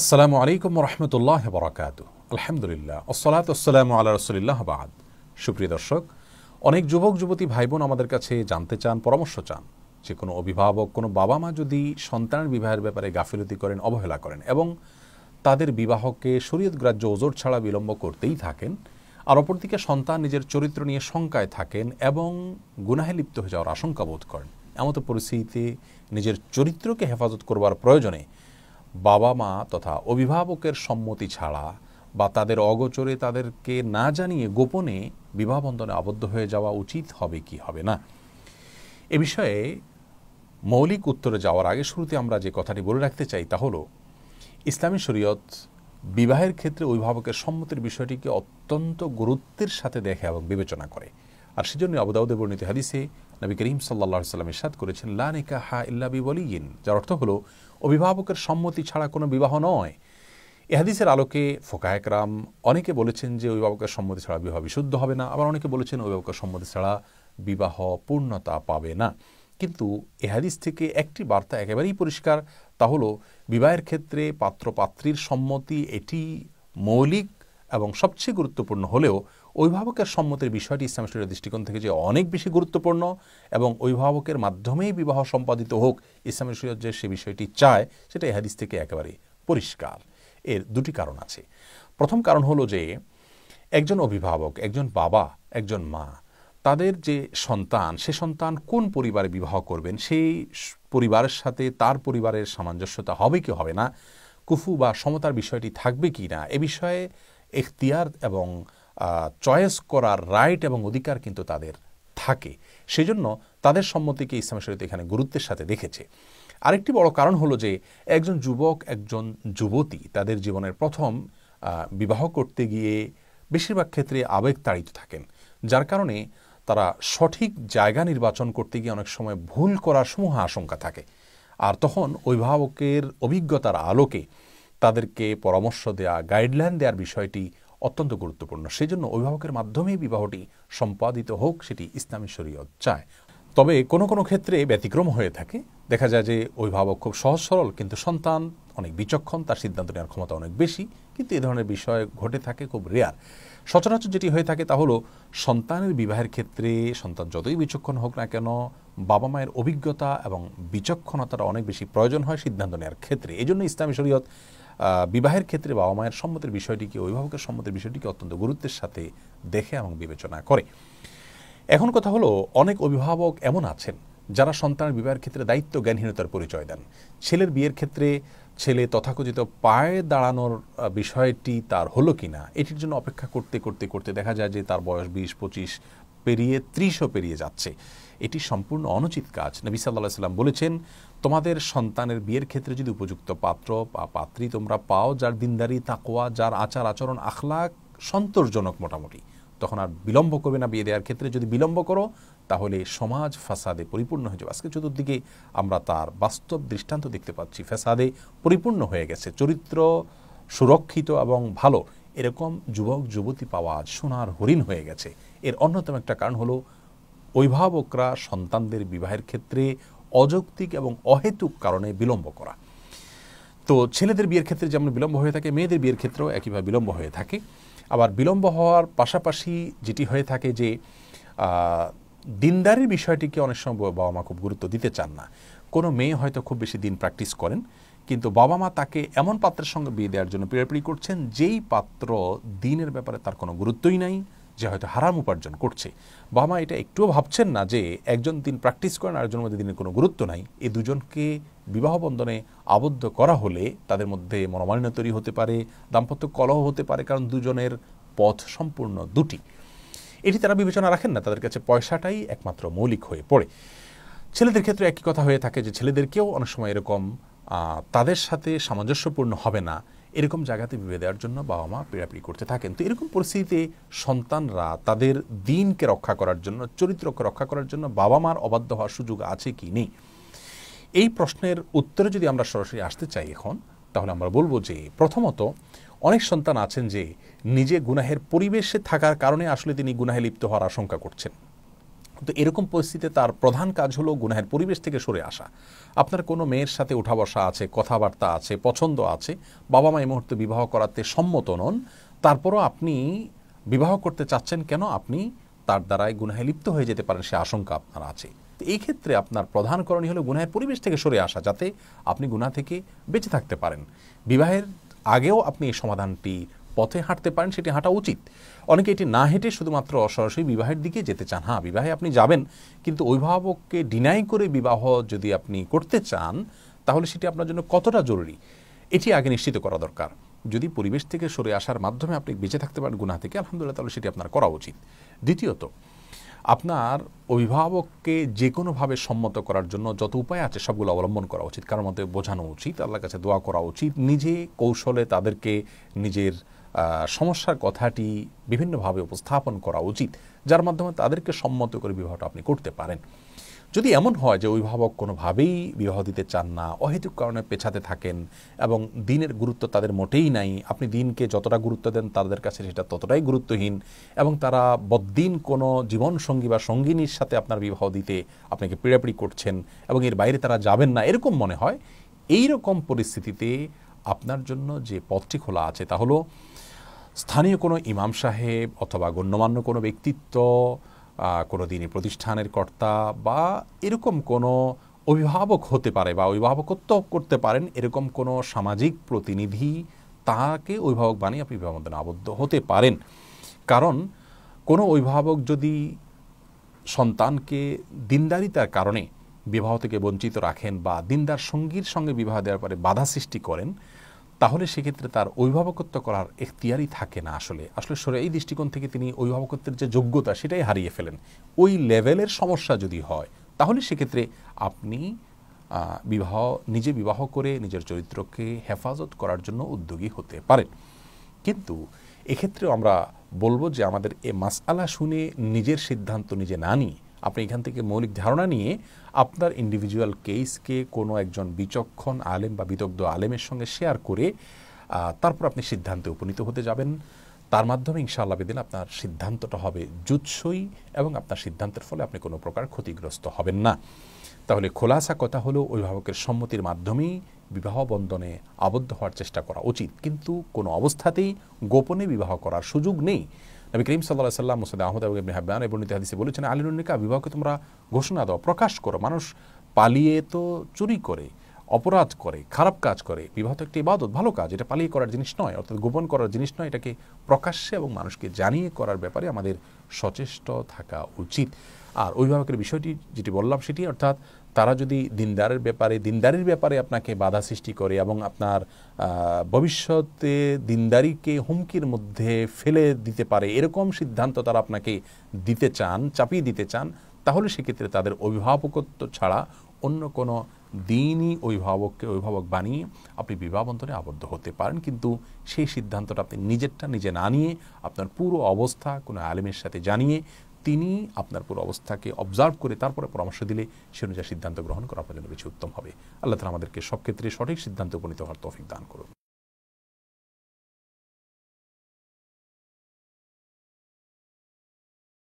আসসালামু আলাইকুম রহমতুল্লাহ বরাকাত আলহামদুলিল্লাহ আসসালাত আসসালাম আল্লাহ রসুলিল্লাহ বাদ সুপ্রিয় দর্শক অনেক যুবক যুবতী ভাই বোন আমাদের কাছে জানতে চান পরামর্শ চান যে কোনো অভিভাবক কোনো বাবা মা যদি সন্তানের বিবাহের ব্যাপারে গাফিলতি করেন অবহেলা করেন এবং তাদের বিবাহকে শরীয়ত গ্রাহ্য ওজোর ছাড়া বিলম্ব করতেই থাকেন আর অপরদিকে সন্তান নিজের চরিত্র নিয়ে শঙ্কায় থাকেন এবং গুনাহে লিপ্ত হয়ে যাওয়ার আশঙ্কা বোধ করেন এমতো পরিস্থিতিতে নিজের চরিত্রকে হেফাজত করবার প্রয়োজনে বাবা মা তথা অভিভাবকের সম্মতি ছাড়া বা তাদের অগোচরে তাদেরকে না জানিয়ে গোপনে বিবাহবন্ধনে আবদ্ধ হয়ে যাওয়া উচিত হবে কি হবে না এ বিষয়ে মৌলিক উত্তরে যাওয়ার আগে শুরুতে আমরা যে কথাটি বলে রাখতে চাই তা হলো ইসলামী শরীয়ত বিবাহের ক্ষেত্রে অভিভাবকের সম্মতির বিষয়টিকে অত্যন্ত গুরুত্বের সাথে দেখে এবং বিবেচনা করে আর সেজন্য আবুদাউদে বর্ণিত হাদিসে নবী করিম সাল্লা সাল্লাম ইসাদ করেছেন লানিকা হা ইল্লা বলিয়িন যার অর্থ হলো অভিভাবকের সম্মতি ছাড়া কোনো বিবাহ নয় এহাদিসের আলোকে ফোকায়করাম অনেকে বলেছেন যে অভিভাবকের সম্মতি ছাড়া বিবাহ বিশুদ্ধ হবে না আবার অনেকে বলেছেন অভিভাবকের সম্মতি ছাড়া বিবাহ পূর্ণতা পাবে না কিন্তু এহাদিস থেকে একটি বার্তা একেবারেই পরিষ্কার তা হলো বিবাহের ক্ষেত্রে পাত্র পাত্রীর সম্মতি এটি মৌলিক এবং সবচেয়ে গুরুত্বপূর্ণ হলেও অভিভাবকের সম্মতির বিষয়টি ইসলাম শরীরের দৃষ্টিকোণ থেকে যে অনেক বেশি গুরুত্বপূর্ণ এবং অভিভাবকের মাধ্যমেই বিবাহ সম্পাদিত হোক ইসলাম শরীর যে সে বিষয়টি চায় সেটা হাদিস থেকে একেবারে পরিষ্কার এর দুটি কারণ আছে প্রথম কারণ হলো যে একজন অভিভাবক একজন বাবা একজন মা তাদের যে সন্তান সে সন্তান কোন পরিবারে বিবাহ করবেন সেই পরিবারের সাথে তার পরিবারের সামঞ্জস্যতা হবে কি হবে না কুফু বা সমতার বিষয়টি থাকবে কি না এ বিষয়ে এখতিয়ার এবং চয়েস করার রাইট এবং অধিকার কিন্তু তাদের থাকে সেজন্য তাদের সম্মতিকে ইসলাম শরীয়ত এখানে গুরুত্বের সাথে দেখেছে আরেকটি বড় কারণ হলো যে একজন যুবক একজন যুবতী তাদের জীবনের প্রথম বিবাহ করতে গিয়ে বেশিরভাগ ক্ষেত্রে আবেগ তাড়িত থাকেন যার কারণে তারা সঠিক জায়গা নির্বাচন করতে গিয়ে অনেক সময় ভুল করার সমূহ আশঙ্কা থাকে আর তখন অভিভাবকের অভিজ্ঞতার আলোকে তাদেরকে পরামর্শ দেয়া গাইডলাইন দেওয়ার বিষয়টি অত্যন্ত গুরুত্বপূর্ণ সেই জন্য অভিভাবকের মাধ্যমেই বিবাহটি সম্পাদিত হোক সেটি ইসলামী শরীয়ত চায় তবে কোনো কোনো ক্ষেত্রে ব্যতিক্রম হয়ে থাকে দেখা যায় যে অভিভাবক খুব সহজ সরল কিন্তু সন্তান অনেক বিচক্ষণ তার সিদ্ধান্ত নেওয়ার ক্ষমতা অনেক বেশি কিন্তু এ ধরনের বিষয় ঘটে থাকে খুব রেয়ার সচরাচর যেটি হয়ে থাকে তা হলো সন্তানের বিবাহের ক্ষেত্রে সন্তান যতই বিচক্ষণ হোক না কেন বাবা মায়ের অভিজ্ঞতা এবং বিচক্ষণতাটা অনেক বেশি প্রয়োজন হয় সিদ্ধান্ত নেওয়ার ক্ষেত্রে এই জন্য ইসলামী শরীয়ত বিবাহের ক্ষেত্রে বাবা মায়ের সম্মতির বিষয়টিকে অভিভাবকের সম্মতির বিষয়টিকে অত্যন্ত গুরুত্বের সাথে দেখে এবং বিবেচনা করে এখন কথা হলো অনেক অভিভাবক এমন আছেন যারা সন্তানের বিবাহের ক্ষেত্রে দায়িত্ব জ্ঞানহীনতার পরিচয় দেন ছেলের বিয়ের ক্ষেত্রে ছেলে তথাকথিত পায়ে দাঁড়ানোর বিষয়টি তার হলো কি না এটির জন্য অপেক্ষা করতে করতে করতে দেখা যায় যে তার বয়স বিশ পঁচিশ পেরিয়ে ত্রিশও পেরিয়ে যাচ্ছে এটি সম্পূর্ণ অনুচিত কাজ নবী সাল্লাহ সাল্লাম বলেছেন তোমাদের সন্তানের বিয়ের ক্ষেত্রে যদি উপযুক্ত পাত্র বা পাত্রী তোমরা পাও যার দিনদারি তাকোয়া যার আচার আচরণ আখলাক সন্তোষজনক মোটামুটি তখন আর বিলম্ব করবে না বিয়ে দেওয়ার ক্ষেত্রে যদি বিলম্ব করো তাহলে সমাজ ফাসাদে পরিপূর্ণ হয়ে যাবে আজকে চতুর্দিকে আমরা তার বাস্তব দৃষ্টান্ত দেখতে পাচ্ছি ফ্যাসাদে পরিপূর্ণ হয়ে গেছে চরিত্র সুরক্ষিত এবং ভালো এরকম যুবক যুবতী পাওয়া সোনার হরিণ হয়ে গেছে এর অন্যতম একটা কারণ হলো অভিভাবকরা সন্তানদের বিবাহের ক্ষেত্রে অযৌক্তিক এবং অহেতুক কারণে বিলম্ব করা তো ছেলেদের বিয়ের ক্ষেত্রে যেমন বিলম্ব হয়ে থাকে মেয়েদের বিয়ের ক্ষেত্রেও একইভাবে বিলম্ব হয়ে থাকে আবার বিলম্ব হওয়ার পাশাপাশি যেটি হয়ে থাকে যে দিনদারির বিষয়টিকে অনেক সময় বাবা মা খুব গুরুত্ব দিতে চান না কোনো মেয়ে হয়তো খুব বেশি দিন প্র্যাকটিস করেন কিন্তু বাবা মা তাকে এমন পাত্রের সঙ্গে বিয়ে দেওয়ার জন্য পিড়াপিড়ি করছেন যেই পাত্র দিনের ব্যাপারে তার কোনো গুরুত্বই নাই যে হয়তো হারাম উপার্জন করছে বাবা এটা একটুও ভাবছেন না যে একজন দিন প্র্যাকটিস করেন আরেকজন মধ্যে দিনের কোনো গুরুত্ব নাই এ দুজনকে বিবাহ বন্ধনে আবদ্ধ করা হলে তাদের মধ্যে মনোমালিন্য তৈরি হতে পারে দাম্পত্য কলহ হতে পারে কারণ দুজনের পথ সম্পূর্ণ দুটি এটি তারা বিবেচনা রাখেন না তাদের কাছে পয়সাটাই একমাত্র মৌলিক হয়ে পড়ে ছেলেদের ক্ষেত্রে একই কথা হয়ে থাকে যে ছেলেদেরকেও অনেক সময় এরকম তাদের সাথে সামঞ্জস্যপূর্ণ হবে না এরকম জায়গাতে বিবে দেওয়ার জন্য বাবা মা পীড়াপিড়ি করতে থাকেন তো এরকম পরিস্থিতিতে সন্তানরা তাদের দিনকে রক্ষা করার জন্য চরিত্রকে রক্ষা করার জন্য বাবা মার অবাধ্য হওয়ার সুযোগ আছে কি নেই এই প্রশ্নের উত্তরে যদি আমরা সরাসরি আসতে চাই এখন তাহলে আমরা বলবো যে প্রথমত অনেক সন্তান আছেন যে নিজে গুনাহের পরিবেশে থাকার কারণে আসলে তিনি গুনাহে লিপ্ত হওয়ার আশঙ্কা করছেন তো এরকম পরিস্থিতিতে তার প্রধান কাজ হলো গুনাহের পরিবেশ থেকে সরে আসা আপনার কোনো মেয়ের সাথে উঠা বসা আছে কথাবার্তা আছে পছন্দ আছে বাবা মা এই মুহূর্তে বিবাহ করাতে সম্মত নন তারপরও আপনি বিবাহ করতে চাচ্ছেন কেন আপনি তার দ্বারায় গুনাহে লিপ্ত হয়ে যেতে পারেন সে আশঙ্কা আপনার আছে এই ক্ষেত্রে আপনার প্রধান করণীয় হলো গুনাহের পরিবেশ থেকে সরে আসা যাতে আপনি গুনাহ থেকে বেঁচে থাকতে পারেন বিবাহের আগেও আপনি এই সমাধানটি পথে হাঁটতে পারেন সেটি হাঁটা উচিত অনেকে এটি না হেঁটে শুধুমাত্র অসরাসরি বিবাহের দিকে যেতে চান হ্যাঁ বিবাহে আপনি যাবেন কিন্তু অভিভাবককে ডিনাই করে বিবাহ যদি আপনি করতে চান তাহলে সেটি আপনার জন্য কতটা জরুরি এটি আগে নিশ্চিত করা দরকার যদি পরিবেশ থেকে সরে আসার মাধ্যমে আপনি বেঁচে থাকতে পারেন গুণা থেকে আলহামদুলিল্লাহ তাহলে সেটি আপনার করা উচিত দ্বিতীয়ত আপনার অভিভাবককে যে কোনোভাবে সম্মত করার জন্য যত উপায় আছে সবগুলো অবলম্বন করা উচিত কারোর মতে বোঝানো উচিত আল্লাহর কাছে দোয়া করা উচিত নিজে কৌশলে তাদেরকে নিজের সমস্যার কথাটি বিভিন্নভাবে উপস্থাপন করা উচিত যার মাধ্যমে তাদেরকে সম্মত করে বিবাহটা আপনি করতে পারেন যদি এমন হয় যে অভিভাবক কোনোভাবেই বিবাহ দিতে চান না অহেতুক কারণে পেছাতে থাকেন এবং দিনের গুরুত্ব তাদের মোটেই নাই আপনি দিনকে যতটা গুরুত্ব দেন তাদের কাছে সেটা ততটাই গুরুত্বহীন এবং তারা বদ্দিন কোনো জীবনসঙ্গী বা সঙ্গিনীর সাথে আপনার বিবাহ দিতে আপনাকে পিড়াপিড়ি করছেন এবং এর বাইরে তারা যাবেন না এরকম মনে হয় এই রকম পরিস্থিতিতে আপনার জন্য যে পথটি খোলা আছে তা হলো স্থানীয় কোনো ইমাম সাহেব অথবা গণ্যমান্য কোনো ব্যক্তিত্ব কোনো দিনই প্রতিষ্ঠানের কর্তা বা এরকম কোনো অভিভাবক হতে পারে বা অভিভাবকত্ব করতে পারেন এরকম কোনো সামাজিক প্রতিনিধি তাকে অভিভাবক বানিয়ে আপনি বিবাহবন্ধনে আবদ্ধ হতে পারেন কারণ কোনো অভিভাবক যদি সন্তানকে দিনদারিতার কারণে বিবাহ থেকে বঞ্চিত রাখেন বা দিনদার সঙ্গীর সঙ্গে বিবাহ দেওয়ার পরে বাধা সৃষ্টি করেন তাহলে সেক্ষেত্রে তার অভিভাবকত্ব করার এখতিয়ারই থাকে না আসলে আসলে সরে এই দৃষ্টিকোণ থেকে তিনি অভিভাবকত্বের যে যোগ্যতা সেটাই হারিয়ে ফেলেন ওই লেভেলের সমস্যা যদি হয় তাহলে সেক্ষেত্রে আপনি বিবাহ নিজে বিবাহ করে নিজের চরিত্রকে হেফাজত করার জন্য উদ্যোগী হতে পারেন কিন্তু এক্ষেত্রেও আমরা বলবো যে আমাদের এ মাসআলা শুনে নিজের সিদ্ধান্ত নিজে না নিয়ে আপনি এখান থেকে মৌলিক ধারণা নিয়ে আপনার ইন্ডিভিজুয়াল কেসকে কোনো একজন বিচক্ষণ আলেম বা বিদগ্ধ আলেমের সঙ্গে শেয়ার করে তারপর আপনি সিদ্ধান্তে উপনীত হতে যাবেন তার মাধ্যমে ইনশাআল্লাহ বেদিন আপনার সিদ্ধান্তটা হবে জুৎসই এবং আপনার সিদ্ধান্তের ফলে আপনি কোনো প্রকার ক্ষতিগ্রস্ত হবেন না তাহলে খোলাসা কথা হলো অভিভাবকের সম্মতির মাধ্যমেই বিবাহ বন্ধনে আবদ্ধ হওয়ার চেষ্টা করা উচিত কিন্তু কোনো অবস্থাতেই গোপনে বিবাহ করার সুযোগ নেই নবী করিম সাল্লাহ সাল্লাম মোসাদ আহমদ এবং ইবনে হাব্বান এবং হাদিসে বলেছেন নিকা বিবাহকে তোমরা ঘোষণা দাও প্রকাশ করো মানুষ পালিয়ে তো চুরি করে অপরাধ করে খারাপ কাজ করে বিবাহ তো একটি ইবাদত ভালো কাজ এটা পালিয়ে করার জিনিস নয় অর্থাৎ গোপন করার জিনিস নয় এটাকে প্রকাশ্যে এবং মানুষকে জানিয়ে করার ব্যাপারে আমাদের সচেষ্ট থাকা উচিত আর অভিভাবকের বিষয়টি যেটি বললাম সেটি অর্থাৎ তারা যদি দিনদারের ব্যাপারে দিনদারির ব্যাপারে আপনাকে বাধা সৃষ্টি করে এবং আপনার ভবিষ্যতে দিনদারিকে হুমকির মধ্যে ফেলে দিতে পারে এরকম সিদ্ধান্ত তারা আপনাকে দিতে চান চাপিয়ে দিতে চান তাহলে সেক্ষেত্রে তাদের অভিভাবকত্ব ছাড়া অন্য কোনো দিনই অভিভাবককে অভিভাবক বানিয়ে আপনি বিবাহবন্ধনে আবদ্ধ হতে পারেন কিন্তু সেই সিদ্ধান্তটা আপনি নিজেরটা নিজে না নিয়ে আপনার পুরো অবস্থা কোনো আলেমের সাথে জানিয়ে তিনি আপনার পুরো অবস্থাকে অবজার্ভ করে তারপরে পরামর্শ দিলে সে অনুযায়ী সিদ্ধান্ত গ্রহণ করা আপনার জন্য বেশি উত্তম হবে আল্লাহ তালা আমাদেরকে সব ক্ষেত্রে সঠিক সিদ্ধান্তে উপনীত হওয়ার তৌফিক দান করুন